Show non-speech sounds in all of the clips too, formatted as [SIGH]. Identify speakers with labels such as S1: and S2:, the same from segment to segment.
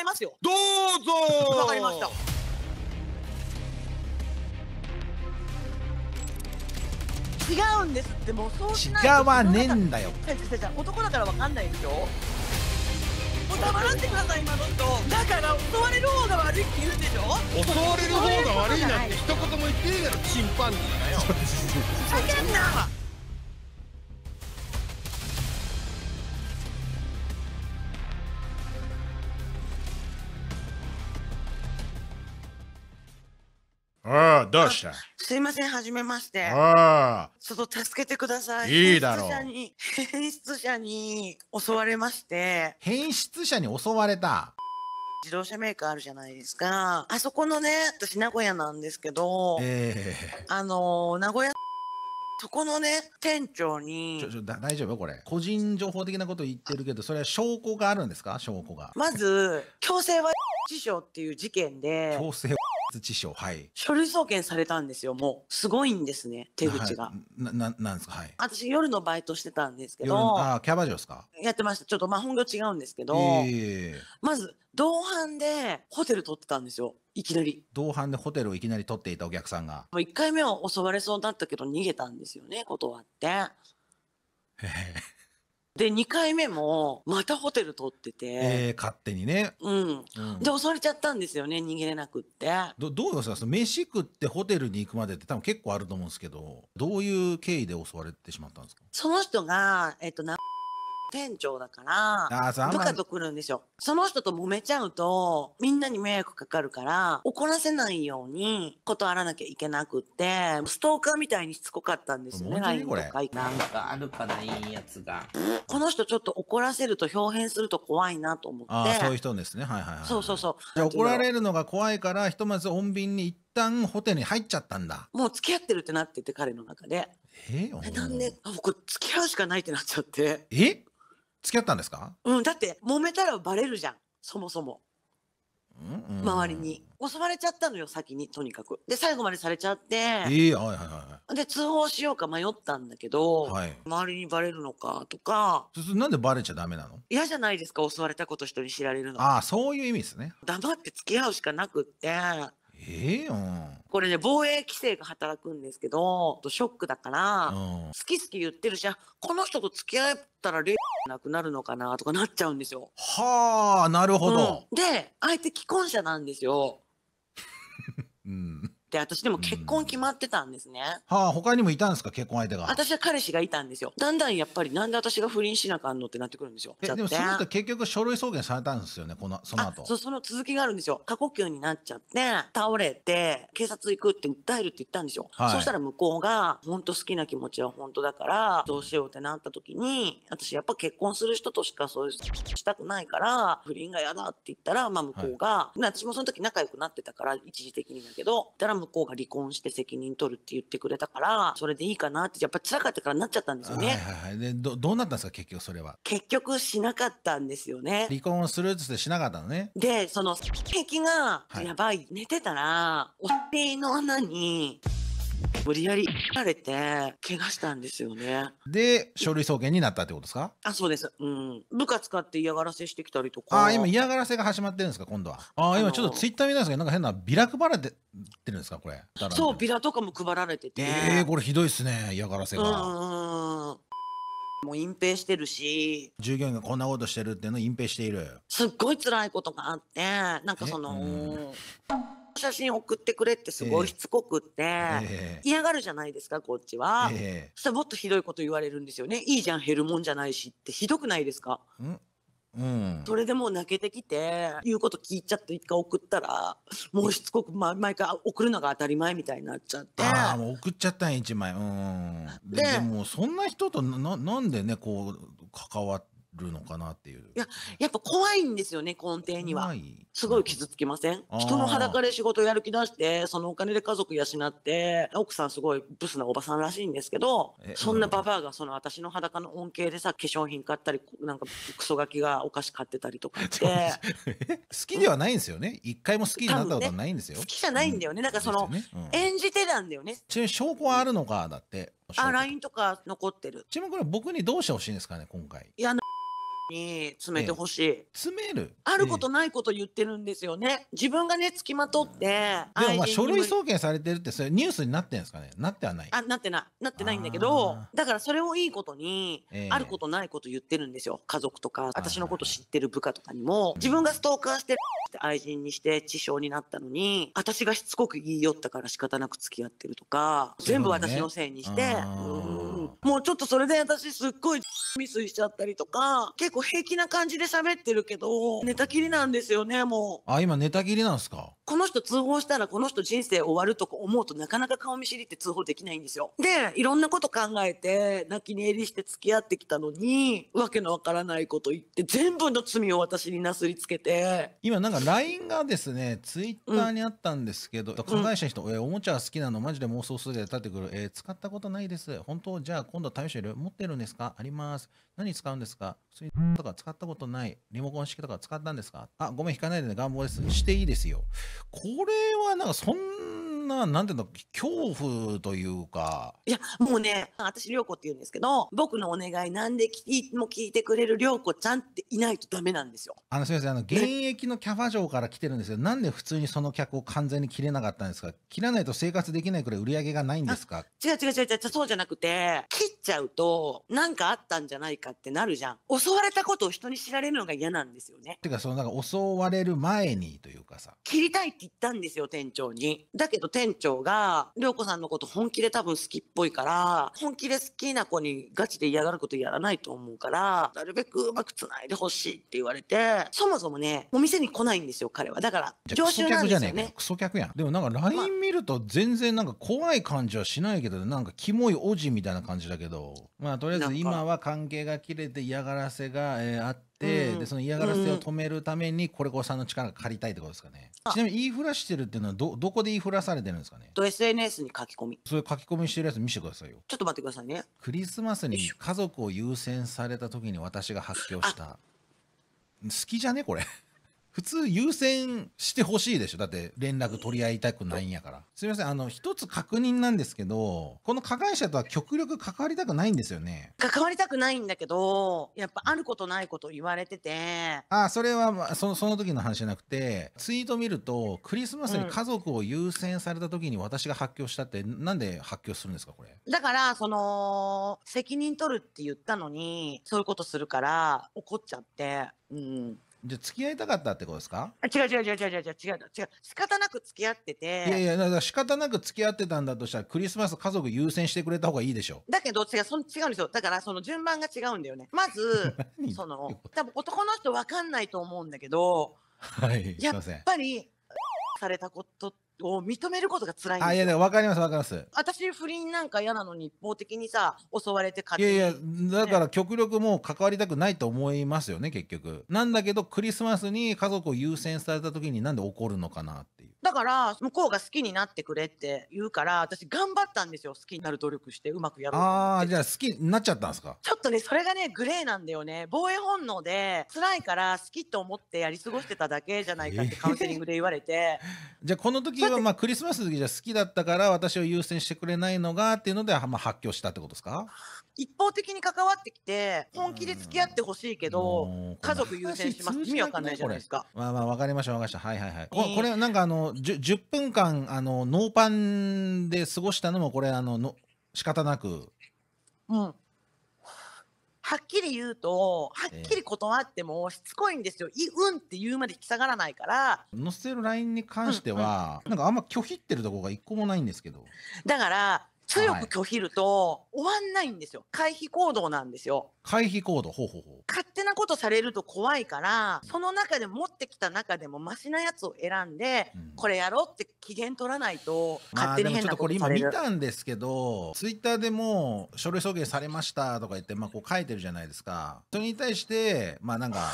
S1: いますよどうぞわかりました違うんですってもうそうしない
S2: 違わねえんだよ
S1: 男だからわかんないでしょもう黙らてください今の人だから襲われる方が悪いって言うんでしょ襲われる方が悪いなんて
S3: 一言も言ってねえだろチンパンジーだよんな
S2: ああ、どうした
S1: すいません、はじめまして。
S2: ああ。
S1: ちょっと助けてください。いいだろう。変質者に襲われまして。
S2: 変質者に襲われた
S1: 自動車メーカーあるじゃないですか。あそこのね、私名古屋なんですけど、ええー、あの、名古屋そこのね、
S2: 店長に。ちょ、ちょ、だ大丈夫これ。個人情報的なこと言ってるけど、それは証拠があるんですか証拠が。ま
S1: ず、強制は事象っていう事件で。強
S2: 制知書、はい
S1: 書類送検されたんですよもうすごいんですね手口が、は
S2: いなななんですかはい
S1: 私夜のバイトしてたんですけどああ
S2: キャバ嬢ですか
S1: やってましたちょっとまあ本業違うんですけど、え
S2: ー、
S1: まず同伴でホテル取ってたんですよ
S2: いきなり同伴でホテルをいきなり取っていたお客さんが
S1: もう1回目は襲われそうだったけど逃げたんですよね断ってへえで、2回目も、またホテル取ってて。え
S2: ー、勝手にね。うん。うん、
S1: で、襲われちゃったんですよね、逃げれなくって。
S2: ど、どうですか飯食ってホテルに行くまでって多分結構あると思うんですけど、どういう経緯で襲われてしまったんですか
S1: その人が、えっと、な、店長だから部下と来るんですよその人と揉めちゃうとみんなに迷惑かかるから怒らせないように断らなきゃいけなくってストーカーみたいにしつこかったんですよね l i かなんかあるかないいやつがこの人ちょっと怒らせると表変すると怖いなと思ってそういう
S2: 人ですねはいはい、はい、そう
S1: そうそう怒られ
S2: るのが怖いからひとまず穏便に一っ旦ホテルに入っちゃったんだもう付
S1: き合ってるってなってて彼の中で
S2: えー、なんで僕付き合うしかないってなっちゃってえ付き合ったんですかう
S1: ん、だって揉めたらバレるじゃん、そもそも。うんうん周りに。襲われちゃったのよ、先に、とにかく。で、最後までされちゃって、
S2: ええはいはいは
S1: い、で、通報しようか迷ったんだけ
S2: ど、はい。周りにバレるのかとか、そそなんでバレちゃダメなの
S1: 嫌じゃないですか、襲われたこと人に知られるの。
S2: ああ、そういう意味ですね。
S1: 黙って付き合うしかなくって、
S2: ええー、ん。
S1: これね、防衛規制が働くんですけど、ショックだから、うん、好き好き言ってるじゃん。この人と付き合ったら、なくなるのかなとかなっちゃうんですよ。
S2: はあ、なるほど。
S1: うん、で、相手既婚者なんですよ。[LAUGHS] うん。、私でも結婚決まってたんですね。
S2: はあ、他にもいたんですか結婚相手が。私
S1: は彼氏がいたんですよ。だんだんやっぱりなんで私が不倫しなかんのってなってくるんですよ。え、でもその
S2: 結局書類送検されたんですよね、この、その後。そ
S1: う、その続きがあるんですよ。過呼吸になっちゃって、倒れて、警察行くって訴えるって言ったんですよ。はい、そしたら向こうが、本当好きな気持ちは本当だから、どうしようってなった時に、私やっぱ結婚する人としかそういうしたくないから、不倫が嫌だって言ったら、まあ向こうが、はい、私もその時仲良くなってたから、一時的にだけど、たら向こうが離婚して責任取るって言ってくれたから、それでいいかなって、やっぱ辛かったからなっちゃったんですよね。はい
S2: はいはい。で、ど、どうなったんですか、結局それは。結局しなかったんですよね。離婚するってしなかったのね。
S1: で、その、壁が、はい、やばい、寝てたら、お手の穴に、無理やりられて怪我したんですよねで
S2: 書類送検になったってことですか
S1: あそうですうん部下使って嫌がらせしてきたりとかあ今嫌
S2: がらせが始まってるんですか今度はあ今ちょっとツイッター見たんですけどなんか変なビラ配られてるんですかこれそうビラとかも配られててえー、これひどいっすね嫌がらせがうん
S1: もう隠蔽してるし
S2: 従業員がこんなことしてるっていうのを隠蔽している
S1: すっごい辛いことがあってなんかその写真送ってくれってすごいしつこくって、えー、嫌がるじゃないですか、こっちは。えー、そしたらもっとひどいこと言われるんですよね。いいじゃん、減るもんじゃないしってひどくないですか。うん、それでもう泣けてきて言うこと聞いちゃって一回送ったらもうしつこく、ま、毎回送るのが当たり前みたいになっちゃってああ
S2: もう送っちゃったん1枚うんでもそんな人とななんでねこう関わっるのかなっていう。いや、
S1: やっぱ怖いんですよね、根底には。すごい傷つきません人の裸で仕事やる気出して、そのお金で家族養って、奥さんすごいブスなおばさんらしいんですけど、そんなババアがその私の裸の恩恵でさ、化粧品買ったり、なんかクソガキがお菓子買ってたりとかって。[LAUGHS]
S2: 好きではないんですよね。一回も好きになったことないんですよ。好きじゃないんだ
S1: よね。なんかその、演じてたんだよね。
S2: ち証拠はあるのか、だって。
S1: あ、LINE とか残ってる。ちなみにこれ
S2: 僕にどうしてほしいんですかね、今回。
S1: いや、に詰めてほしい、詰め
S2: るあること
S1: ないこと言ってるんですよね。自分がね、付きまとって、でもまあ書類送
S2: 検されてるって、それニュースになってるんですかねなってはない。
S1: あ、なってない。なってないんだけど、だからそれをいいことに、あることないこと言ってるんですよ。家族とか、私のこと知ってる部下とかにも、自分がストーカーしてるって愛人にして致傷になったのに、私がしつこく言い寄ったから仕方なく付き合ってるとか、全部私のせいにして、もうちょっとそれで私すっごいミスしちゃったりとか、結構平気な感じで喋ってるけど、寝たきりなんですよね、も
S2: う。あ、今寝たきりなんすか
S1: この人通報したらこの人人生終わるとか思うとなかなか顔見知りって通報できないんですよ。で、いろんなこと考えて、泣き寝入りして付き合ってきたのに、わけのわからないこと言って、全部の罪を私になすりつけ
S2: て。今なんか LINE がですね、Twitter にあったんですけど、うん、た人、えおもちゃ好きなのマジで妄想するで立ってくる。えー、使ったことないです。本当じゃあ今度試してる持ってるんですかあります。何使うんですか普通にとか使ったことないリモコン式とか使ったんですかあ、ごめん、引かないでね、願望です。していいですよ。これはなんかそんな、なんていうの、恐怖というか。いや、もうね、私、涼子って言うんですけど、僕のお
S1: 願い、なんできも聞いてくれる涼子ちゃんっていないとダメなんですよ。
S2: あの、すみません、あの、現役のキャバ嬢から来てるんですよ。なんで普通にその客を完全に切れなかったんですか切らないと生活できないくらい売り上げがないんですか
S1: 違う違う違う違う、そうじゃなくて、切っちゃうと、なんかあったんじゃないかってなるじゃん。襲われたことを人に知られるのが嫌なんですよね。
S2: ていうか、その、なんか襲われる前にという
S1: かさ。切りたいって言ったんですよ、店長に。だけど、店長が、りょうこさんのこと本気で多分好きっぽいから、本気で好きな子にガチで嫌がることやらないと思うから、なるべくうまく繋いでほしいって言われて、そもそもね、お店に来ないんですよ、彼は。だから、常習なんですよね。
S2: クソ客やん。でもなんか LINE 見ると全然なんか怖い感じはしないけど、なんかキモいおじみたいな感じだけど、まあとりあえず今は関係が切れて嫌がらせが、えー、あって、、でその嫌がらせを止めるためにこれこさんの力を借りたいってことですかね、ちなみに言いふらしてるっていうのはどどこで言いふらされてるんですかねと SNS に書き込みそういう書き込みしてるやつ見せてくださいよちょっと待ってくださいねクリスマスに家族を優先された時に私が発狂した好きじゃねこれ普通優先してほしいでしょだって連絡取り合いたくないんやからすみませんあの一つ確認なんですけどこの加害者とは極力関わりたくないんですよね関わり
S1: たくないんだけどやっぱあることないこと言われてて
S2: ああそれは、まあ、そその時の話じゃなくてツイート見るとクリスマスに家族を優先された時に私が発狂したって、うん、なんで発狂するんですかこれ
S1: だからその責任取るって言ったのにそういうことするから怒っちゃって
S2: うんじゃあ付き合いたかったってことですか
S1: あ違う違う違う違う違う違う違う仕方なく付き合ってていやいや
S2: だから仕方なく付き合ってたんだとしたらクリスマス家族優先してくれた方がいいでしょ
S1: だけど違うその違うんですよだからその順番が違うんだよねまず
S2: [LAUGHS] その
S1: 多分男の人わかんないと思うんだけ
S2: ど、はい、やっぱ
S1: りされたことってを認めることが辛いんですよ。あいやいや
S2: わかりますわかります。
S1: 私不倫なんか嫌なのに一方的にさ襲われて勝いやい
S2: やだから極力もう関わりたくないと思いますよね結局。なんだけどクリスマスに家族を優先された時になんで怒るのかなっ
S1: だから向こうが好きになってくれって言うから私頑張ったんですよ好きになる努力してうまくやる
S2: ああじゃあ好きになっちゃったんですかちょ
S1: っとねそれがねグレーなんだよね防衛本能で辛いから好きと思ってやり過ごしてただけじゃないかってカウンセリングで言われて
S2: [LAUGHS] じゃあこの時はまあクリスマスの時じゃ好きだったから私を優先してくれないのがっていうので、まあ、発狂したってことですか
S1: 一方的に関わってきて本気で付き合ってほしいけど家族優先します意味わかんないじゃないです
S2: かまあまあわかりましたわかりましたはいはいはい、えー、これなんかあのの 10, 10, 分間あのノーパンで過ごしたのもこれあのの仕方なく、
S1: うん、はっきり言うとはっきり断ってもしつこいんですよ「い、えー、うん」って言うまで引き下がらないから載せる LINE に関して
S2: は、うんうん、なんかあんま拒否ってるとこが一個もないんですけど
S1: だから強く拒否ると、はい、終わんないんですよ回避行動なんで
S2: すよ回避行動、ほうほうほう。
S1: 勝手なことされると怖いから、その中で持ってきた中でもマシなやつを選んで、うん、これやろうって機嫌取らないと、勝手に変なことされる。ちょっとこれ今
S2: 見たんですけど、ツイッターでも書類送検されましたとか言って、まあこう書いてるじゃないですか。それに対して、まあなんか、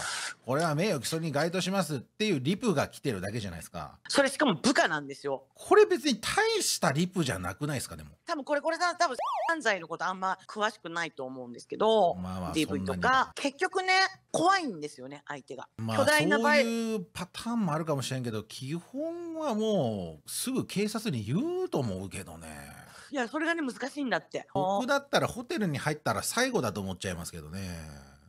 S2: これは名誉毀損に該当しますっていうリプが来てるだけじゃないですか。それしかも部下なんですよ。
S1: これ別に大
S2: したリプじゃなくないですか、でも。
S1: 多分これ、これ多分 [LAUGHS] 犯罪のことあんま詳しくないと思うんですけど。
S2: まあまあ、DV とか
S1: 結局ね怖いんですよね相手が、まあ、巨大な場合そうい
S2: うパターンもあるかもしれんけど基本はもうすぐ警察に言うと思うけどね
S1: いやそれがね難しいんだって
S2: 僕だったらホテルに入ったら最後だと思っちゃいますけどね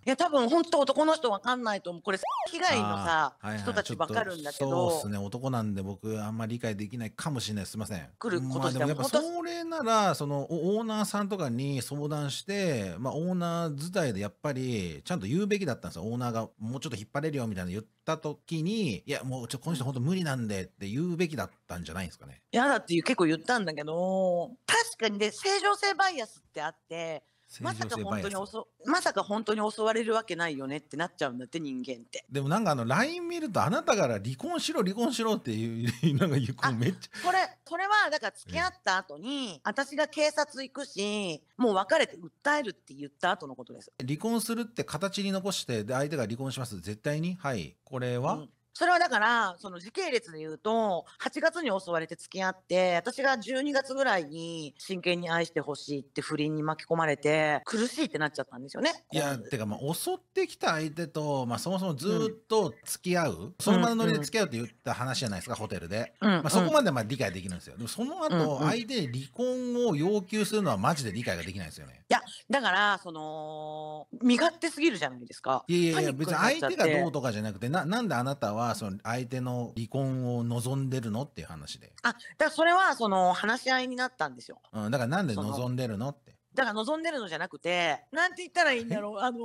S1: いや多分本当男の人わかんないと思うこれ被害のさ、はいはい、人たちわかるんだけどそうですね
S2: 男なんで僕あんまり理解できないかもしれないすいません来ることしもやっぱそれならそのオーナーさんとかに相談して、まあ、オーナー自体でやっぱりちゃんと言うべきだったんですよオーナーがもうちょっと引っ張れるよみたいな言った時にいやもうちょこの人本当無理なんでって言うべきだったんじゃないですかね
S1: 嫌だって結構言ったんだけど確かにで正常性バイアスってあってまさか本当に襲、まさか本当に襲われるわけないよねってなっちゃうんだって人間って。
S2: でもなんかあの LINE 見るとあなたから離婚しろ離婚しろっていうなんか言うめっち
S1: ゃ。これ、これはだから付き合った後に、私が警察行くし、もう別れて訴えるって言った後のことで
S2: す。離婚するって形に残して、で相手が離婚します。絶対にはい。これは、うん
S1: それはだから、その時系列で言うと、8月に襲われて付き合って、私が12月ぐらいに真剣に愛してほしいって不倫に巻き込まれて、苦しいってなっちゃったんですよね。
S2: いや、てかまあ襲ってきた相手と、まあそもそもずっと付き合う、うん、そのまのノリで付き合うって言った話じゃないですか、うん、ホテルで。うん、まあそこまでまあ理解できるんですよ。でもその後、相手に離婚を要求するのはマジで理解ができないですよね。
S1: いや、だから、その、身勝手すぎるじゃないですか。
S2: いやいやいや、別に相手がどうとかじゃなくて、な、なんであなたは、は、その相手の離婚を望んでるのっていう話で。あ、だ
S1: からそれは、その、話し合いになったんですよ。
S2: うん、だからなんで望んでるのって。
S1: だから望んでるのじゃなくて、なんて言ったらいいんだろう。あの、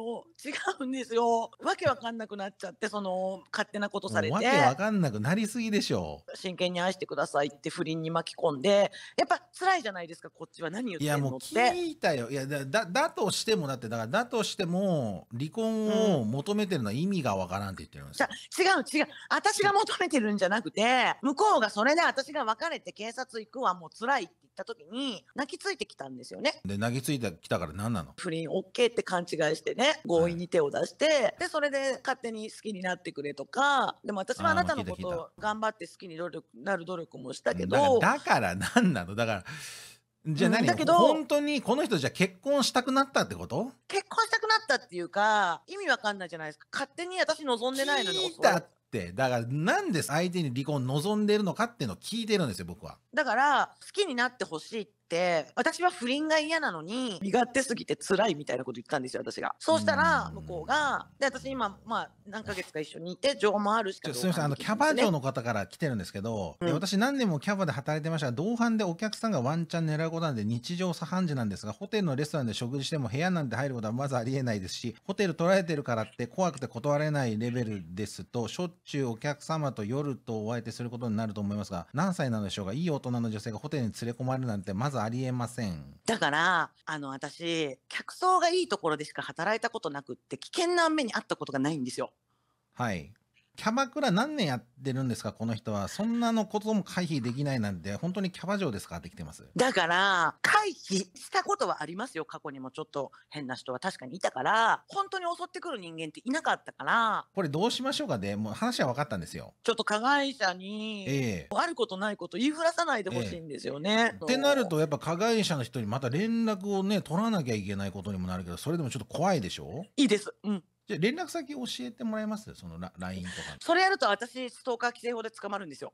S1: 違うんですよ。わけわかんなくなっちゃって、その、勝手なことされて。わけわ
S2: かんなくなりすぎでしょ
S1: う。真剣に愛してくださいって不倫に巻き込んで、やっぱ辛いじゃないですか、こっちは何言ってんのいや、もう聞い
S2: たよ。いや、だ、だとしても、だって、だから、だとしても、離婚を求めてるのは意味がわからんって言ってるんですよ。うん、違う、違う。
S1: 私が求めてるんじゃなくて、向こうがそれで私が別れて警察行くはもう辛いって言った時に、泣きついてきたんですよね。
S2: で、泣きぎついてきたから何なの
S1: 不倫 OK って勘違いしてね、強引に手を出して、はい、で、それで勝手に好きになってくれとか、でも私はあなたのことを頑張って好きになる努力もしたけど。だか
S2: ら何なのだから。じゃあ何、うん、だけど本当にこの人じゃ結婚したくなったってこと
S1: 結婚したくなったっていうか意味わかんないじゃないですか勝手に私望んでないのに聞いた
S2: ってだからなんで相手に離婚望んでるのかっていうのを聞いてるんですよ僕は
S1: だから好きになってほしいって、私は不倫が嫌なのに、
S2: 身勝手すぎて辛いみたいなこと言ったんですよ、
S1: 私が。そうしたら、向こうが、で、私今、まあ、何ヶ月か一緒にいて、情もあるし、すみません、あの、キャバ嬢の
S2: 方から来てるんですけど、うん、私何年もキャバで働いてましたが、同伴でお客さんがワンチャン狙うことなんで、日常茶飯事なんですが、ホテルのレストランで食事しても部屋なんて入ることはまずありえないですし、ホテル取られてるからって怖くて断れないレベルですと、しょっちゅうお客様と夜とお相手することになると思いますが、何歳なのでしょうかいい大人の女性がホテルに連れ込まれるなんて、まずありえません。
S1: だから、あの、私、客層がいいところでしか働いたことなくって、
S2: 危険な目にあったことがないんですよ。はい。キャバクラ何年やってるんですかこの人はそんなのことも回避できないなんて本当にキャバ嬢ですかって来てます
S1: だから回避したことはありますよ過去にもちょっと変な人は確かにいたから本当に襲ってくる人間っていなかったから
S2: これどうしましょうかで、ね、もう話は分かったんですよ
S1: ちょっと加害者に、ええ、あることないこと言いふらさないでほしいんですよね、えって
S2: なるとやっぱ加害者の人にまた連絡をね取らなきゃいけないことにもなるけどそれでもちょっと怖いでしょいいですうんじゃ連絡先教えてもらえますその LINE とか。
S1: それやると私、ストーカー規制法で捕まるんですよ。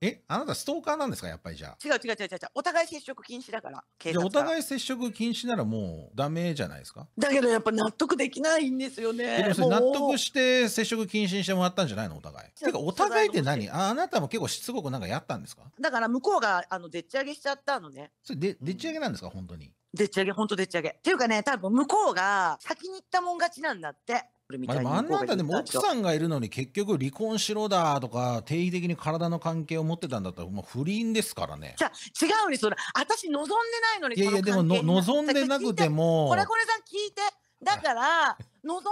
S2: えあなたストーカーなんですかやっぱりじゃあ。違
S1: う違う違う違う。お互い接触禁止だから。
S2: じゃお互い接触禁止ならもうダメじゃないですか
S1: だけどやっぱ納得できないんですよね。納得し
S2: て接触禁止にしてもらったんじゃないのお互い。てかお互いって何ああなたも結構しつこくなんかやったんですか
S1: だから向こうがあのでっち上げしちゃったのね。それででっち上げなんですか、本当に。でっち上げ、ほんとでっち上げ。っていうかね、多分向こうが先に行ったもん勝ちなんだって。まあ、でもあんなんだでも奥さ
S2: んがいるのに結局離婚しろだとか定義的に体の関係を持ってたんだったらもう不倫ですからねじゃ違うにそれ
S1: 私望んでないのにいやいやでもの望
S2: んでなくてもこれこれさ
S1: ん聞いてだから、[LAUGHS] 望んで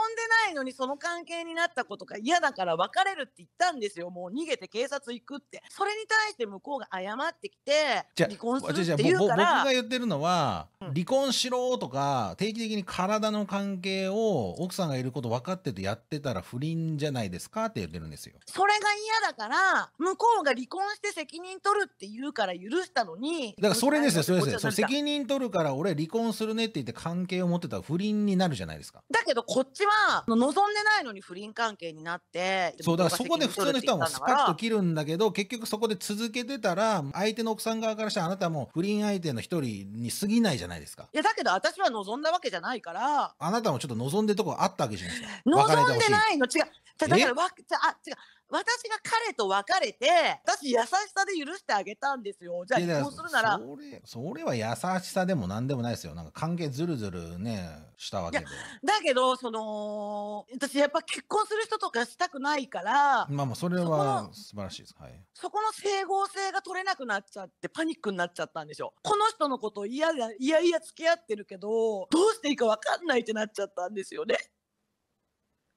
S1: ないのにその関係になったことが嫌だから別れるって言ったんですよ。もう逃げて警察行くって。それに対して向こうが謝ってきて、
S2: 離婚するって言うから。僕が言ってるのは、うん、離婚しろとか、定期的に体の関係を奥さんがいること分かっててやってたら不倫じゃないですかって言ってるんですよ。
S1: それが嫌だから、向こうが離婚して責任取るって言うから許したのに。だからそれですよ、それですよ。責
S2: 任取るから俺離婚するねって言って関係を持ってたら不倫になるじゃないですか。
S1: だけど、子こっちは望んでないのに不倫関係になってそうだからそこで普通の人はもうスパッと
S2: 切るんだけど結局そこで続けてたら相手の奥さん側からしたらあなたも不倫相手の一人に過ぎないじゃないですか
S1: いやだけど私は望んだわけじゃないから
S2: あなたもちょっと望んでるとこあったわけじゃないですか望んでな
S1: いの違うだからわあ違う私が彼と別れて、私優しさで許してあげたんですよ。じゃあ離婚するなら。それ、
S2: それは優しさでも何でもないですよ。なんか関係ずるずるね、したわけで。
S1: だけど、その、私やっぱ結婚する人とかしたくないから。まあまあ、
S2: それは素晴らしいです。はい。
S1: そこの整合性が取れなくなっちゃって、パニックになっちゃったんでしょ。この人のこと嫌だ、いやいや付き合ってるけど、どうしていいかわかんないってなっちゃったんですよね。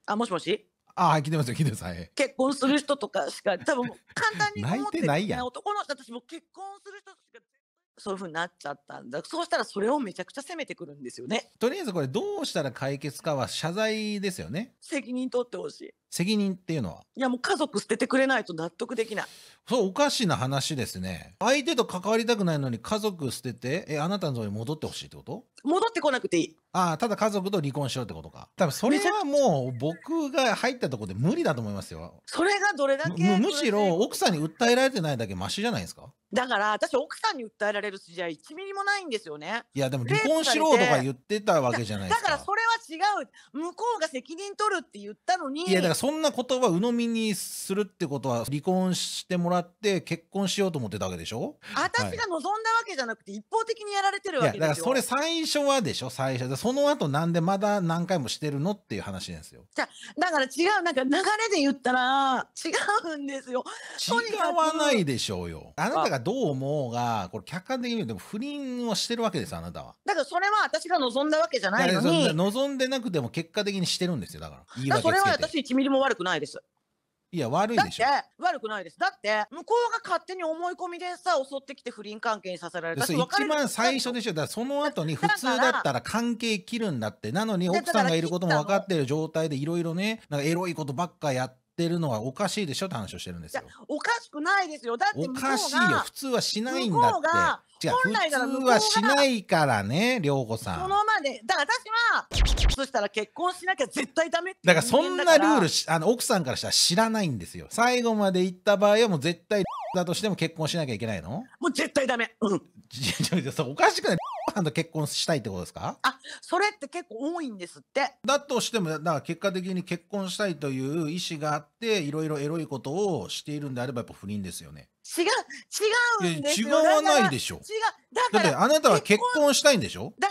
S1: あ、もしもし
S2: あ、聞いてますよ、聞いてます。はい、
S1: 結婚する人とかしか、[LAUGHS] 多分簡単
S2: に思ってないやん。
S1: 男の人、私も結婚する人しか。そういうふうになっちゃったんだ。そうしたらそれをめちゃくちゃ責めてくるんですよね。
S2: とりあえずこれどうしたら解決かは謝罪ですよね。
S1: 責任取ってほしい。
S2: 責任っていうのはいやもう家族捨ててくれないと納得できないそうおかしな話ですね相手と関わりたくないのに家族捨ててえあなたのとこに戻ってほしいってこと戻ってこなくていいああただ家族と離婚しようってことか多分それはもう僕が入ったところで無理だと思いますよそれ
S1: がどれだけ
S2: むしろ奥さんに訴えられてないだけマシじゃないですかだから私奥
S1: さんに訴えられる筋合い1ミリもないんですよねい
S2: やでも離婚しろとか言ってたわけじゃないですか
S1: だからそれは違う向こうが責任取るって言ったのにいやだからそ
S2: んなことは鵜呑みにするってことは離婚してもらって結婚しようと思ってたわけでしょ私が望んだ
S1: わけじゃなくて一方的にやられてるわけだからそれ
S2: 最初はでしょ最初でその後なんでまだ何回もしてるのっていう話ですよ
S1: じゃだから違うなんか流れで言ったら違うんですよ [LAUGHS]
S2: 違わないでしょうよあなたがどう思うがこれ客観的に言うと不倫をしてるわけですあなたは
S1: だからそれは私が望んだわけじゃないのに
S2: 望んでなくても結果的にしてるんですよだから言い訳つけてそれは私1ミリも悪くないです。いや、悪いだっでしてょ。
S1: 悪くないです。だって向こうが勝手に思い込みでさ襲ってきて不倫関係にさせられた一番
S2: 最初でしょ。だからその後に普通だったら関係切るんだって。なのに奥さんがいることも分かってる状態でいろいろね、なんかエロいことばっかやっってるのはおかしいでしょって話をしてるんです
S1: よ。おかしくないですよ。だっておかしいよ。普通
S2: はしないんだって。違う、本来なら普通はしないからね、涼子さん。そ
S1: のまで、だから私は、そしたら結婚しなきゃ絶対ダメってだからそんなル
S2: ールあの、奥さんからしたら知らないんですよ。最後まで行った場合はもう絶対だとしても結婚しなきゃいけないのもう絶対ダメ。うん。[LAUGHS] おかしくないさんと結婚したいってことですかあそれって結構多いんですってだとしてもだから結果的に結婚したいという意思があっていろいろエロいことをしているんであればやっぱ不倫ですよね
S1: 違う違うんですよ違わないでしょだってあなたは結
S2: 婚したいんでしょ
S1: だ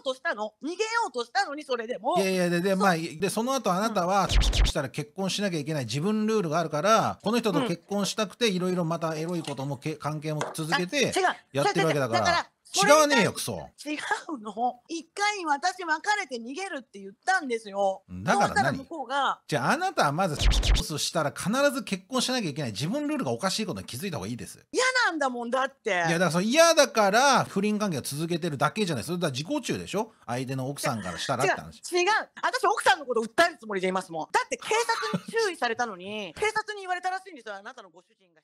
S1: うとしたの逃げようとしたのにそれでもいやいや
S2: でで,、まあ、でその後あなたは、そしたら結婚しなきゃいけない自分ルールがあるからこの人と結婚したくていろいろまたエロいこともけ関係も続けてやってるわけだから。違うねよ、クソ。
S1: 違うの。一回私別れて逃げるって言ったんですよ。だから何向うが。
S2: じゃああなたはまず、スしたら必ず結婚しなきゃいけない自分ルールがおかしいことに気づいた方がいいです。
S1: 嫌なんだもんだって。いやだからその
S2: 嫌だから不倫関係を続けてるだけじゃない。それだ自己中でしょ相手の奥さんからしたらって話。
S1: 違う。私奥さんの
S2: こと訴えるつもりでいますもん。だって警
S1: 察に注意されたのに、警察に言われたらしいんですよ。あなたのご主人が。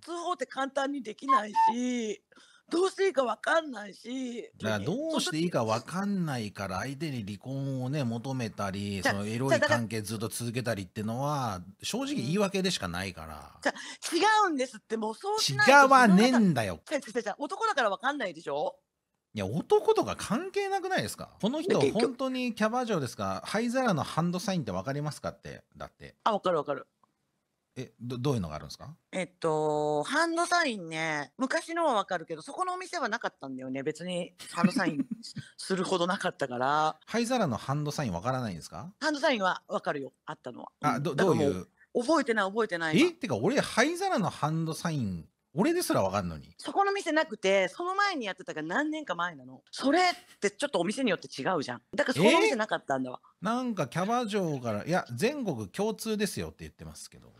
S1: 通報って簡単にできないし。どうしていいか分かんないし
S2: だからどうしていいか分かんないから相手に離婚をね求めたりそのエロい関係ずっと続けたりっていうのは正直言い訳でしかないから、
S1: うん、違うんですってもうそうしない違わねえんだよ男だから分かんないでしょ
S2: いや男とか関係なくないですかこの人本当にキャバ嬢ですか灰皿のハンドサインって分かりますかってだってあ分かる分かるえど、どういうのがあるんですか
S1: えっと、ハンドサインね、昔のはわかるけど、そこのお店はなかったんだよね。別にハンドサイン [LAUGHS]
S2: するほどなかったから。灰皿のハンドサインわからないんですか
S1: ハンドサインはわかるよ。あったの
S2: は。あ、どどういう
S1: 覚えてない覚えてない。えって
S2: か俺、灰皿のハンドサイン俺ですらわかんのに。
S1: そこの店なくて、その前にやってたから何年か前なの。それってちょっとお店によって違うじゃん。だからそこの店なかったんだわ。え
S2: ー、なんかキャバ嬢から、いや、全国共通ですよって言ってますけど。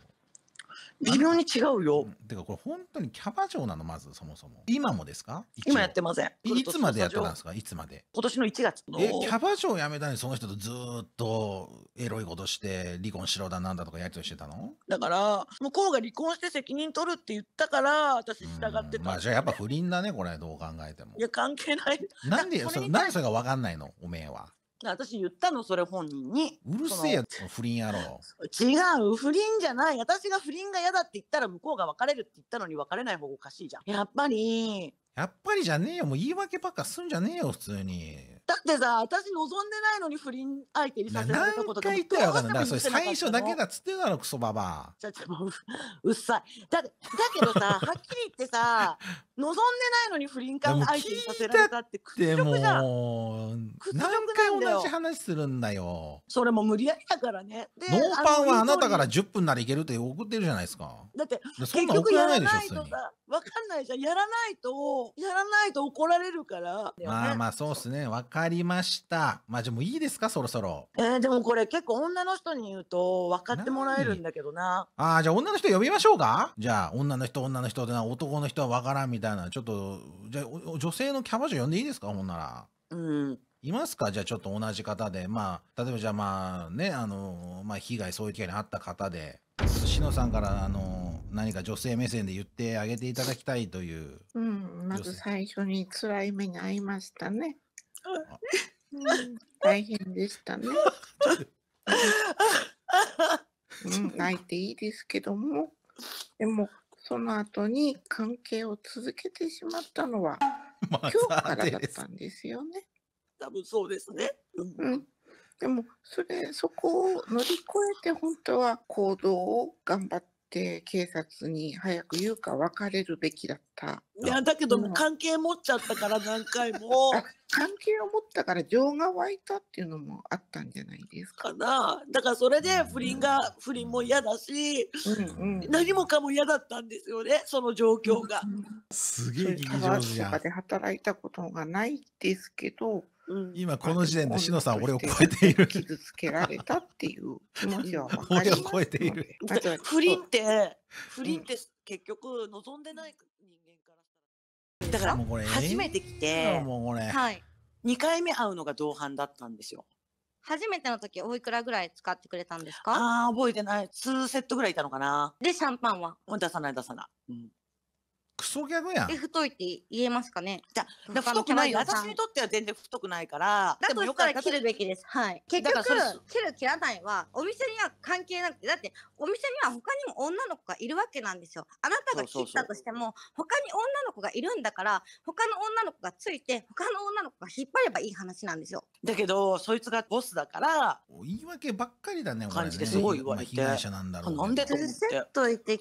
S2: 微妙に違うよ。てかこれ本当にキャバ嬢なのまずそもそも。今もですか今やってません。いつまでやってたんですかいつまで。今年の1月の。え、キャバ嬢辞めたのにその人とずっとエロいことして離婚しろだなんだとかやりとりしてたの
S1: だから、向こうが離婚して責任取るって言ったから私従ってた。まあ
S2: じゃあやっぱ不倫だねこれどう考えても。
S1: いや関係ない。
S2: なんでそれ、なんでそれが分かんないのおめえは。
S1: 私言ったのそれ本人にうるせえや
S2: つ不倫やろ
S1: 違う不倫じゃない私が不倫が嫌だって言ったら向こうが別れるって言ったのに別れない方がおかしいじゃん
S2: やっぱりやっぱりじゃねえよもう言い訳ばっかすんじゃねえよ普通に
S1: だってさ、私望んでないのに不倫相手にさせられたこととか。何回言ったよ、それ最初だけだっ
S2: つってんだクソババア。ちゃちゃ、もう、うっさい。だ、だけどさ、[LAUGHS] はっき
S1: り言ってさ、望んでないのに不倫相手にさせられたって
S2: 屈辱じゃん。何回同じ話するんだよ。
S1: それも無理やりだからね。で、ノーパンはあなたから
S2: 10分ならいけるって送ってるじゃないですか。
S1: だって、結局やらないとさ、わかんないじゃん。やらないと、やらないと怒られるから。ま
S2: あまあ、そうっすね。わかりました。まあ、じゃもういいですか、そろそろ。
S1: えー、でもこれ結構女の人に言うと分かってもらえるんだけどな。
S2: ああ、じゃ女の人呼びましょうかじゃ女の人、女の人で男の人は分からんみたいな。ちょっと、じゃ女性のキャバ嬢呼んでいいですか、ほんなら。うん。いますかじゃちょっと同じ方で。まあ、例えばじゃまあね、あの、まあ被害、そういう機会にあった方で、寿司野さんからあの何か女性目線で言ってあげていただきたいという。
S1: うん、まず最初に辛い目に遭いましたね。
S2: 大変でしたね。うん、泣いていいですけども、でも、その後に
S1: 関係を続けてしまったのは、
S4: 今日からだったんですよね。
S1: 多分そうですね。うん。でも、それ、そこを乗り越えて、
S4: 本当は行動を頑張って警察に早く言うか別れるべ
S1: きだったいやだけど、関係持っちゃったから何回も [LAUGHS] 関係を持ったから情が湧いたっていうのもあったんじゃないですかなだからそれで不倫が、うん、不倫も嫌だし、うんうん、何もかも嫌だったんですよねその状況が、すげえ劇場じとかで働いたことがないですけどうん、
S2: 今この時点で志乃さん俺を超えている。
S1: 傷つけられたっていう気持ちは分
S2: [LAUGHS] かります。俺を超えている。[LAUGHS]
S1: 不倫って、不倫って結局望んでない人間から。だから、初めて来て、
S2: は
S1: い、2回目会うのが同伴だったんですよ。
S4: 初めての時おいくらぐらい使ってくれたんです
S1: かああ覚えてない2セットぐらいいたのかなでシャンパンは出さない出さない、うん、クソギャグやん。太いって
S4: 言えますかね
S1: じゃあ、太くない私にとっては全然太くな
S4: いから。だとしたら切るべきです。はい。結局、切る切らないは、お店には関係なくて、だって、お店には他にも女の子がいるわけなんですよ。あなたが切ったとしても、他に女の子がいるんだから、他の女の子がついて、他の女の子が引っ張ればいい話なんですよ。
S1: だけど、そいつがボスだから。言い訳ばっかりだね、感じですごい言われて。被害者なんだろう、ね。なんでと思って。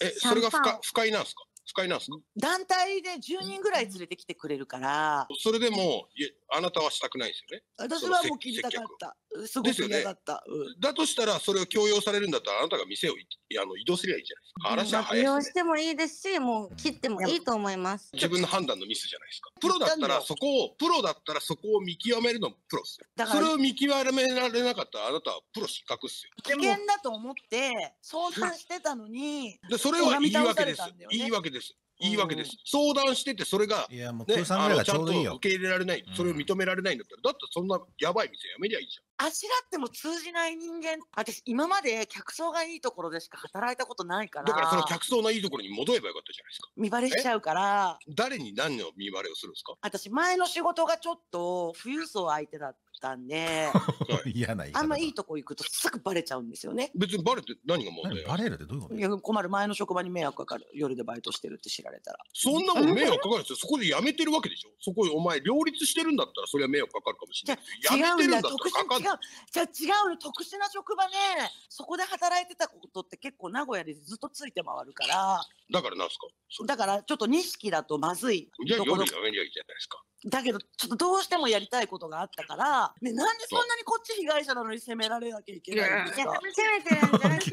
S1: え、それが不快不快なんですか不快なんです団体で10人ぐらい連れてきてくれるから、うん、それでもいやあなたは
S3: したくないですよね
S1: 私はもう聞きたかった
S3: すごく嫌だった、ねう
S1: ん、だとしたらそれを強
S3: 要されるんだったらあなたが店をあの移動すればいいじゃないですか嵐は早い、ね、移動し
S4: てもいいですしもう切ってもいいと思います自
S3: 分の判断のミスじゃないですかプロだったらそこをプロだったらそこを見極めるのもプロですよだからそれを見極められなかったらあなたはプロ失格っすよ危険
S1: だと思って相談してたのにでそれは言い訳です、
S3: ね、言い訳です。いいわけです。相談してて、それが、ね、いや、もう、ちゃんと受け入れられない、それを認められないんだったら、だってそんなやばい店やめりゃいいじ
S1: ゃん。あしらっても通じない人間、私、今まで客層がいいところでしか働いたことないから。だからその客層のいいところに戻ればよかったじゃないですか。見
S3: バレしちゃうから。誰に何の見バレをするんですか
S1: 私、前の仕事がちょっと、富裕層相手だっったんで、
S2: [LAUGHS] 嫌な言い方あ
S1: んまいいとこ行くとすぐバレちゃうんですよね。別にバレて何が問
S2: 題バレるってどういうこ
S1: とや困る前の職場に迷惑かかる夜でバイトしてるって知られたらそんなもん迷惑かかる
S3: んですよそこで辞めてるわけでしょそこでお前両立してるんだったらそれは迷惑
S1: かかるかもしれないじゃ違うんだ特殊違うじゃ違うの特殊な職場ねそこで働いてたことって結構名古屋でずっとついて回るからだからなんすかだからちょっと錦だとまずい。じゃあめりゃいいじゃ
S3: ないですか。
S1: だけど、ちょっとどうしてもやりたいことがあったから、ね、なんでそんなにこっち被害者なのに責められなきゃいけないんですか責めてるんじゃなく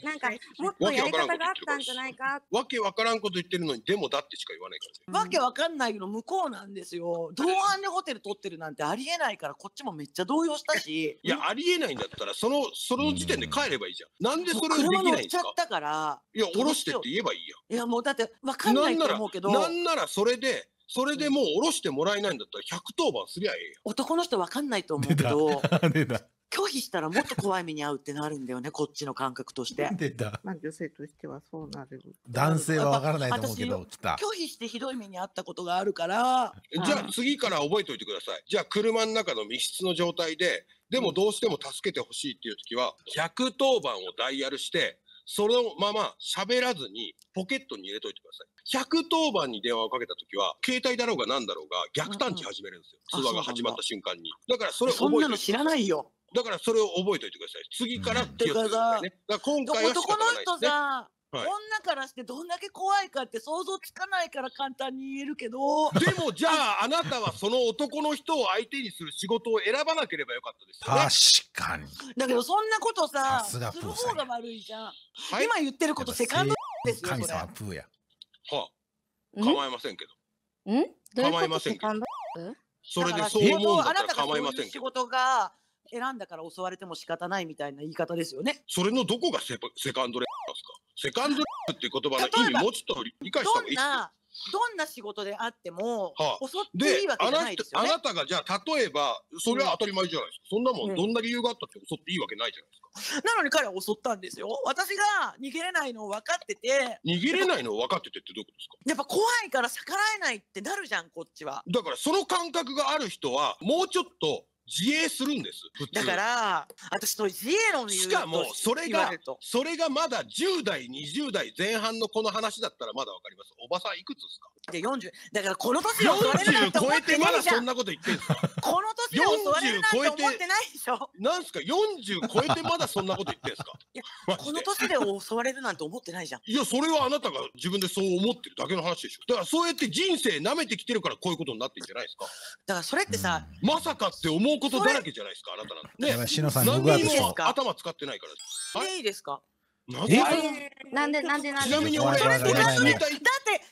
S1: て、なんか、もっとやり方があったんじゃないか
S3: わけわからんこと言ってるのに、でもだってしか言わないか
S1: らね。わけわかんないの向こうなんですよ。同伴でホテル取ってるなんてありえないから、こっちもめっちゃ動揺したし。
S3: いや、ありえないんだったら、その、その時点で帰ればいいじゃん。なんでそれをできないんですか車乗っちゃ
S1: ったから。いや、降ろしてって言えばいいや。いやもうだって分かんな
S3: いと思うけどなんならそれでそれでもう下ろしてもらえないんだったら110番すりゃええよ
S1: 男の人分かんないと思うけ
S3: ど
S2: [LAUGHS]
S1: 拒否したらもっと怖い目に遭うってなるんだよねこっちの感覚として [LAUGHS] 出
S3: た、
S2: まあ、女性としてはそうなる男性は分からない
S3: と思うけど拒
S1: 否してひどい目に遭ったことがあるから
S3: じゃあ次から覚えておいてくださいじゃあ車の中の密室の状態ででもどうしても助けてほしいっていう時は110番をダイヤルしてそのまま喋らずにポケットに入れといてください。110番に電話をかけた時は、携帯だろうが何だろうが逆探知始めるんですよ。通話が始まった瞬間に。だからそれ覚えてそん
S2: なの
S1: 知らないよ。
S3: だからそれを覚えておいてください。次から気をつけてくださいね。だから今回は仕方ないですね。男の人さ、はい、
S1: 女からしてどんだけ怖いかって想像つかないから簡単に言えるけど
S3: でもじゃああなたはその男の人を相手にする仕事を選ばなければよかったで
S2: すよ、ね、確か
S1: にだけどそんなことさする方が悪いじゃん、はい、今言ってることセカンド
S2: ですよ神様プーやは
S3: あ構いませんけ
S1: どん構いませんけど
S3: それでそう思うんだったら構いませんけど仕事
S1: が選んだから襲われても仕方ないみたいな言い方ですよねそ
S3: れのどこがセセカンドレッですかセカンドライフっていう言葉の意味もちょっと理解した方がいい
S1: どんな仕事であっても、はあ、襲っていいわけじゃないですよ、ね、あ
S3: なたがじゃあ例えばそれは当たり前じゃないですか、うん、そんなもん、どんな理由があったって襲っていいわけないじゃない
S1: ですかなのに彼は襲ったんですよ私が逃げれないのを分かってて
S3: 逃げれないのを分かっててってどういうことです
S1: かやっぱ怖いから逆らえないってなるじゃんこっちは
S3: だからその感覚がある人はもうちょっと自衛するんです普通だから私の自衛論しかもそれがそれがまだ10代20代前半のこの話だったらまだわかりますおばさんいくつですかで40。だからこの年で襲われて思っえじゃん。そんなこと言ってんすかこの年で襲われるて思ってないでしょ。なんすか ?40 超えてまだそんなこと言ってんすかいや、
S1: この年で襲われるなんて思ってないじゃん。
S3: いや、それはあなたが自分でそう思ってるだけの話でしょ。だからそうやって人生なめてきてるからこういうことになってんじゃないですか。だからそれってさ、まさかって思うことだらけじゃないですか、あなたなんて。ね。篠さん何にも頭使ってないから。いいですかな
S4: んでなんでなんで。ちなみに俺それってだって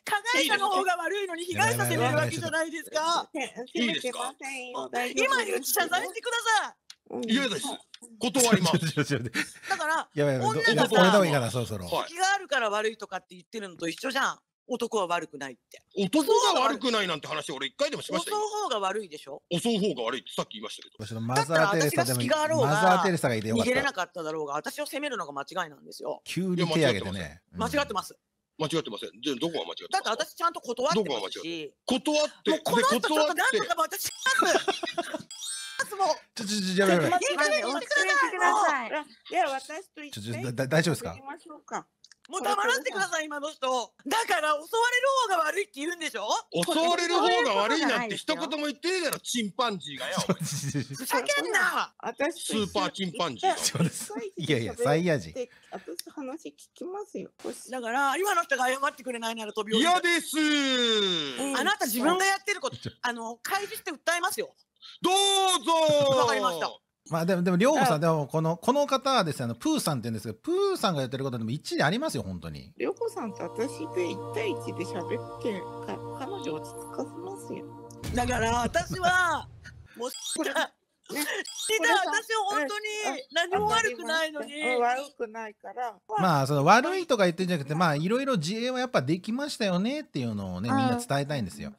S4: 加
S1: 害者の方が悪いのに被害者責めるわけじゃないですか。責めてませ今言う謝罪してください。嫌です。断ります。だから、やばいやばい女がさ、気があるから悪いとかって言ってるのと一緒じゃん。男は悪くないって。男が悪くないなんて話、俺一回でもしました襲う方が悪いでしょ
S3: 襲う方が悪いってさっき言いましたけど。だったら私ががあろうが、マザーテレサがいてよ逃げれな
S1: かっただろうが、私を責めるのが間違いなんですよ。急に手上げてね。間違ってます。
S3: 間違ってません。で、どこが間違ってだっ
S1: て私ちゃんと断ってます
S3: し。断って。断って。ます。
S1: ちょちょちょやめろ。いや私と一緒に。大丈夫ですか。もう黙らせてください、今の人。だから、襲わ
S3: れる方が悪いって言うんでしょ襲われる方が悪いなんて一言も言ってねえだろ、チンパンジーがよ。
S2: ふ
S1: ざけんなスーパーチンパンジー。いやいや、サイヤ人。私話聞きますよ。だから、今の人が謝ってくれないなら飛び降り嫌です、
S2: あなた自分がやっ
S1: てること、あの、開示して訴えますよ。どう
S2: ぞわかりました。まあでも、でも、りょうこさん、でも、この、この方はですね、あの、プーさんって言うんですけど、プーさんがやってることでも一理ありますよ、本当に。りょうこさんと私で一対一で喋ってか、彼女落ち着かせますよ。だから私は、もし
S1: か、[LAUGHS] ね、私本当に何も悪くないのに悪
S2: くないからまあその悪いとか言ってんじゃなくてまあいろいろ自衛はやっぱできましたよねっていうのをねみんな伝えたいんですよ。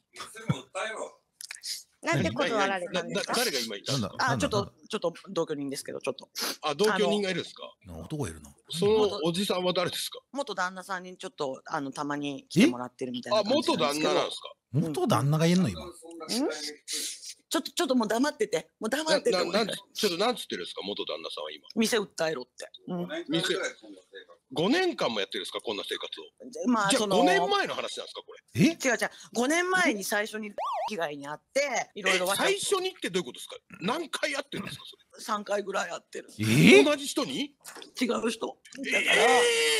S2: なんで断られたんですか誰
S1: が今いたんであ、ちょっと、ちょっと同居人ですけど、ちょっと。あ、同居人がいるんですか
S2: 男がいるのそのおじさんは誰ですか
S1: 元旦那さんにちょっと、あの、たまに来てもらってるみたいなあ、元旦那なんですか
S2: 元旦那がいるの今。
S1: ちょっと、ちょっともう黙ってて。もう黙ってて。ちょっと
S3: なんつってるんですか元旦那さんは今。
S1: 店訴えろって。
S3: 店。5年間もやってるんですか、こんな生活を。まあ、じゃあ5年前の話なんですか、こ
S1: れ。え違う違う。5年前に最初に被害にあって、いろいろ最初にってどういうことですか何回やってるんですか、それ。3回ぐらいやってる。え同じ人に違う人。だから、えー、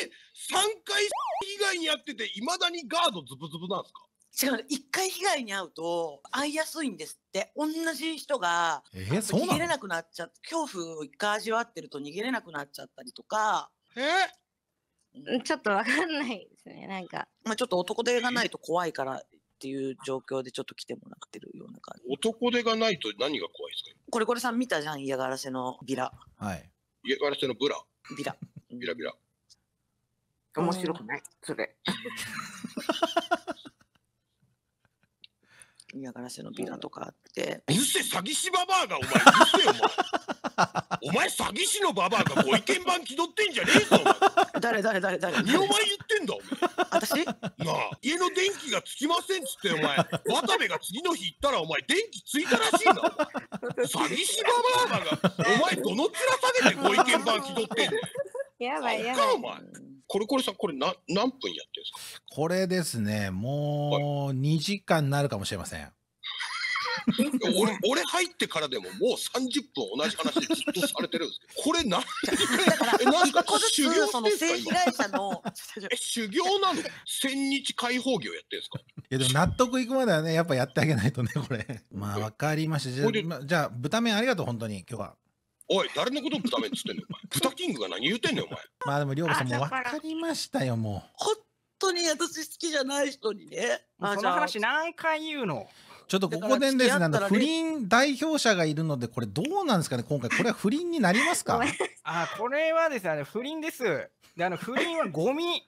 S1: 3回被害に遭ってて、いまだにガードズブズブなんですか違う一回被害に遭うと会いやすいんですって同じ人が、えー、逃げれなくなっちゃって恐怖を一回味わってると逃げれなくなっちゃったりとかえちょっとわかんないですね、なんか。[LAUGHS] まあちょっと男手がないと怖いからっていう状況でちょっと来てもらってるような感じ。男手がないと何が怖いですかこれこれさん見たじゃん、嫌がらせのビラ。
S3: はい。嫌がらせのブ
S1: ラ、ビラ。ビラビラ。面白くない、それ。[LAUGHS] 嫌がらせのビラとかあって、うるせえ詐欺師ババアがお前うるせえお前お前詐欺師のババアがご意見番気取ってん
S3: じゃねえぞお前誰誰誰誰二お前言ってんだ私なあ家の電気がつきませんっつってお前渡部が次の日行ったらお前電気ついたらしいな詐欺師ばバアが
S2: お前どの面
S4: 下げてご意見番気取ってんだよやばいやばいお前
S3: これこれさこれな何分やってるんで
S2: すかこれですねもう2時間になるかもしれません、
S3: [LAUGHS] 俺、俺入ってからでももう30分同じ話でずっとされてるんですけど、これ何
S1: だから、え、何か修行その性被害者
S3: の、え、修行なの千日解放業やってんですかい
S2: やでも納得いくまではね、やっぱやってあげないとね、これ。まあわかりました。じゃあ、じゃあ豚麺ありがとう、本当に今日は。
S3: おい、誰のこと豚麺っつってんのお前。豚キングが何言うてんのお前。
S2: まあでも、りょうさんもわかりましたよ、もう。
S1: 本当に私好きじゃない人にね。あその話何回言うのちょっとここでですね、ね不
S2: 倫代表者がいるので、これどうなんですかね、今回、これは不倫になりますか [LAUGHS] あこれはですね、不倫です。であの不倫はゴミ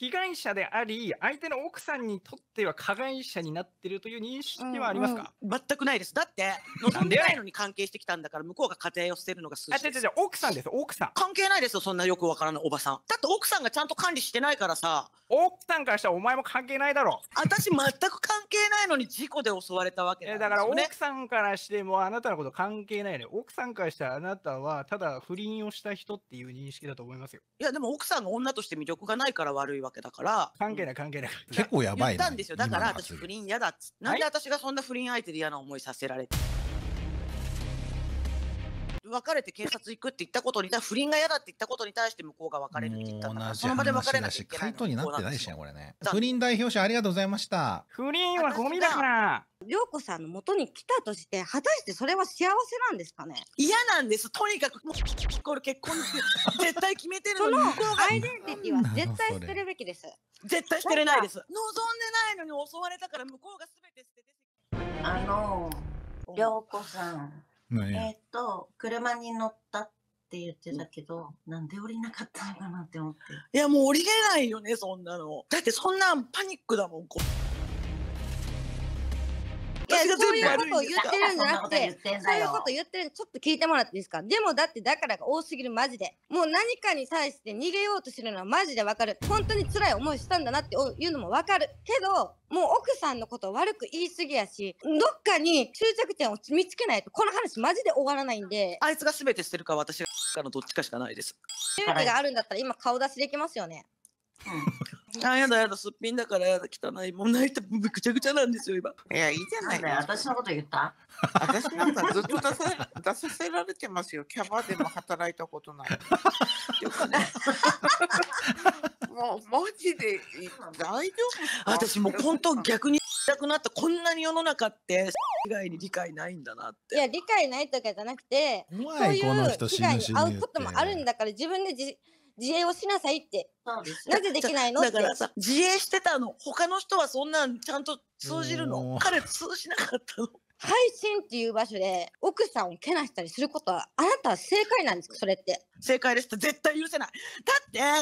S2: 被害者であり、相手の奥
S1: さんにとっては加害者になってるという認識はありますか、うんうん、全くないです。だって、望んでないのに関係してきたんだから、向こうが家庭を捨てるのが数字です。あ、違う違う、奥さんです、奥さん。関係ないですよ、そんなよくわからないおばさん。だって奥さんがちゃんと管理してないからさ。奥さんからしたらお前も関係ないだろ。私、全く関係ないのに事故で襲われたわけだ、ね、だから奥
S2: さんからしてもあなたのこと関係ないね。奥さんからしたらあなたはただ不倫をした人っていう認識だと思いますよ。
S1: いや、でも奥さんが女として魅力がないから悪いわけだか
S2: ら。関係ない関係ない。結構やばい、言ったんですよ。だから私
S1: 不倫嫌だっつ。なんで私がそんな不倫相手で嫌な思いさせられて。別れて警察行くって言ったことに対不倫が嫌だって言ったことに対して向こうが別れるって言
S2: ったその場で別れなきゃいけない。回答になってないしね、これね。不倫代表者ありがとうございました。
S4: 不倫はゴミだから涼子さんの元に来たとして、果たしてそれは幸せなんですかね嫌なんです。とにかく、もう、こる、結婚絶対
S1: 決めてるのに。そのアイデンティティは絶対捨てるべきです。
S4: 絶対捨てれないです。望んで
S1: ないのに襲われたから、向こうが全て捨てて。
S4: あの、涼子
S1: さん。えーっと、車に乗ったって言ってたけど、なんで降りなかったのかなって思って。いや、もう降りれないよね、そんなの。だってそんなんパニックだもん、こう。私が全部悪いそういうこと言ってるんじゃなくて
S4: そういうこと言ってるんでちょっと聞いてもらっていいですかでもだってだからが多すぎるマジでもう何かに対して逃げようとするのはマジでわかる本当に辛い思いしたんだなっていうのもわかるけどもう奥さんのこと悪く言い過ぎやしどっかに終着点を見つけないとこの話マジで終わらないんで
S1: あいつが全てしてるか私がのどっちかしかないです勇てがあ
S4: るんだったら今顔出しできますよね、
S1: うんあ、やだやだ、すっぴんだからやだ、汚い。もう泣いてぐちゃぐちゃなんですよ、今。いや、いいじゃないで私のこと言った私なん
S2: かずっと出さ出させられてますよ。キャバでも働いたことない。よくなもう、マジで、大丈夫私もう本
S1: 当逆に。たくなったこんなに世の中って以外に理解ないんだなっ
S4: ていや理解ないとかじゃなくてそういう被害に遭うこともあるんだから自分でじ自衛をしなさいって。なぜできないのだからさ、自衛してたの。他の人はそんなんちゃんと通じるの。彼通じなかったの。配信っていう場所で奥さんをけなしたりすることはあなたは正解なんですかそれって
S1: 正解です絶対許せないだってあんな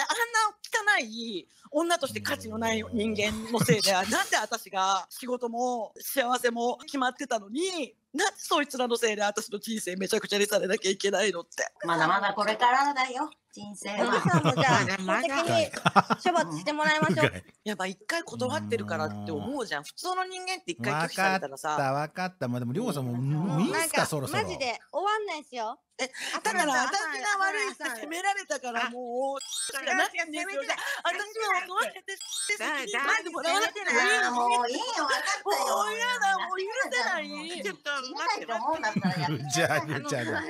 S1: 汚い女として価値のない人間のせいでなんで私が仕事も幸せも決まってたのになんでそいつらのせいで私の人生めちゃくちゃにされなきゃいけないのってまだまだこれからだよ人生は。じゃあ、[LAUGHS] に処罰してもらいましょう。やっぱ一回断ってるからって思うじゃん。普通の人間って一回拒否されたらさ。
S2: 分かった、分かった。まあでも、りょうさんも、ういいっすか、そろそろ。マジ
S1: で終わんないっすよ。え、だから私が悪いって責められたからもう、しかなってん私は思われて、責任までもらわなくていいもういいよ、分かったよ。もう嫌だ、もう許せない。ちょっと待って。じ
S2: ゃあ、じゃあ、じゃあ私が歌ってあげま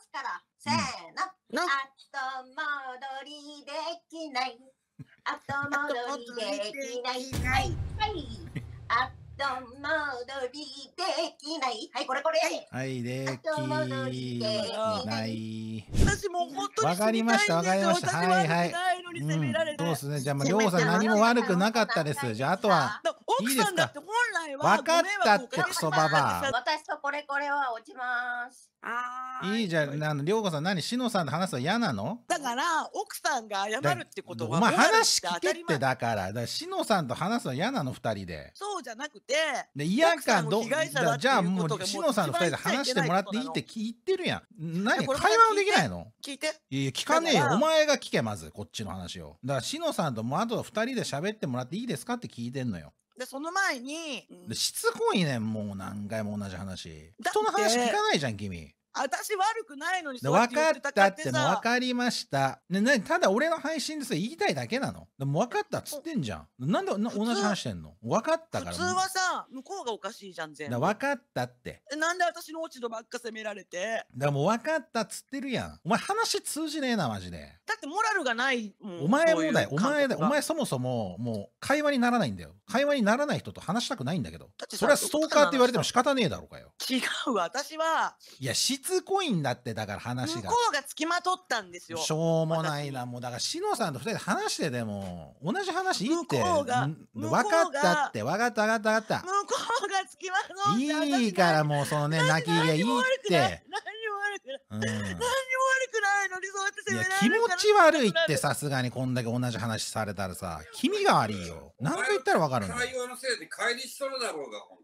S1: すから。
S4: せーの。[LAUGHS] 後戻りできない。後戻り
S3: で
S1: きない。はい。はい。後戻りできない。はい、これこれ。
S2: はい、できない。私も本当にわかりました、わかりました。はいはい。そうですね。じゃあ、まあ、りょうさん何も悪くなかったです。じゃあ、あとは。いいですか。奥さんだって本前分かったってクソババア。
S1: 私とこれこれは落ちます。あ
S2: あ。いいじゃん。あの、りょうこさん、何、しのさんと話すは嫌なの
S1: だから、奥さんが謝るってことは。まあ、話聞けって
S2: だから、だしのさんと話すの嫌なの、二人で。
S1: そうじゃなくて、
S2: で嫌かど、じゃあもう、しのさんの二人で話してもらっていいって聞いてるやん。何、会話もできないの聞いて。やいや、聞かねえよ。お前が聞け、まず、こっちの話を。だから、しのさんともあと二人で喋ってもらっていいですかって聞いてんのよ。
S1: で、その前に、
S2: うん、しつこいねもう何回も同じ話。人の話聞かないじゃん、君。
S1: 私悪くないのに分かったって分
S2: かりました。ね、なただ俺の配信でそれ言いたいだけなの。でも分かったっつってんじゃん。なんで同じ話してんの分かったから。普通は
S1: さ、向こうがおかしいじゃん、全部。分
S2: かったって。
S1: なんで私の落ち度ばっか責められて。
S2: だもう分かったっつってるやん。お前話通じねえな、マジで。
S1: だってモラルがないもん。お前もだよ。
S2: お前だお前そもそももう会話にならないんだよ。会話にならない人と話したくないんだけど。それはストーカーって言われても仕方ねえだろうかよ。違う、私は。いや、し通コインだって、だから話向がこ。
S1: うがつきまとったんですよ。し
S2: ょうもないな、もうだから、しのさんと二人で話してでも、同じ話いいって。向こうが分かったって、分かった分かった分かっ向こうが付きまとった。いいからもうそのね、泣きがいいって。。何にも悪くない。何に
S1: も悪くないのにそうやってい責やめら気れ持るからち悪いってさす
S2: がにこんだけ同じ話されたらさ気味が悪いよ何と言ったら分かるの採
S4: 用のせいで帰りしとるだろうが、ほん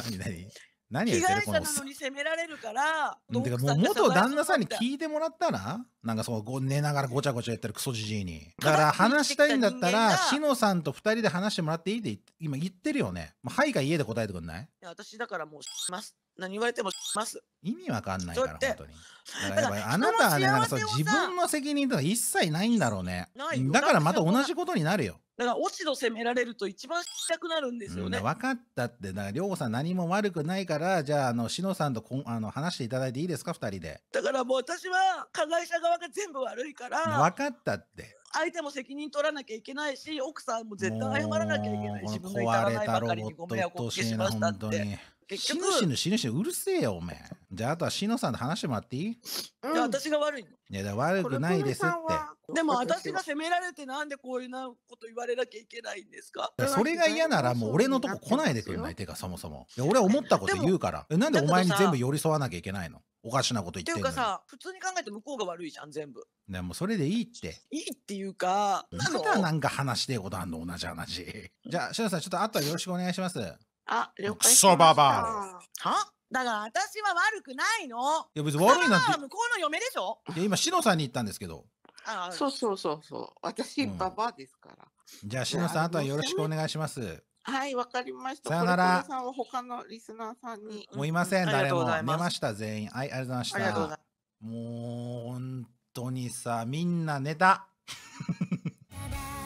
S2: と。何何何被害者なの
S1: に責められるから。
S2: てかもう元旦那さんに聞いてもらったらなんかそう、寝ながらごちゃごちゃやってるクソじじいに。だから話したいんだったら、しのさんと二人で話してもらっていいって今言ってるよね。もうはいか家で答えてくんないい
S1: や私だからもうします。何言われてもします。
S2: 意味わかんないから、本当に。[LAUGHS] だからあなたはね、なんかそう自分の責任とか一切ないんだろうね。だからまた同じことになるよ。
S1: だから落ち度責められると一番したくなるんですよね。うん、
S2: 分かったって、だから涼子さん何も悪くないから、じゃあ、あの、しのさんとこあの話していただいていいですか、二人で。
S1: だからもう私は加害者側側が全部悪いから分
S2: かったって
S1: 相手も責任取らなきゃいけないし奥さんも
S2: 絶対謝らなきゃいけないし壊れたロボットかりしましたって結局死ぬ死ぬ死ぬうるせえよおめえじゃああとはしのさんと話してもらっていい、
S1: うん、私が悪いのい
S2: やだ悪くないですってでも私が責
S1: められてなんでこういうなこと言われなきゃいけないんですかそれが嫌ならもう俺のとこ来ないでくれないて
S2: かそもそも俺は思ったこと言うからなんでお前に全部寄り添わなきゃいけないのおかしなこと言ってる。っていうかさ、
S1: 普通に考えて向こうが悪いじゃん、全部。
S2: ね、もうそれでいいって。
S1: いいっていうか、まだ
S2: なんか話してえことあんの、同じ話。じゃあ、シさん、ちょっとあとはよろしくお願いします。
S1: あ、了解しました。クソババア。はだから私は悪くないの。いや別に悪いなんて。向こうの嫁でしょ。
S2: いや今しのさんに言ったんですけど。ああそう
S1: そうそうそう。
S2: 私、うん、ババアですから。じゃあしのさんあとはよろしくお願いします。はい、わかりました。さよなら。さんは他のリスナーさんに。もういません、うん、誰も。寝ました、全員。はい、ありがとうございました。うもう、本当にさ、みんな寝た。[LAUGHS]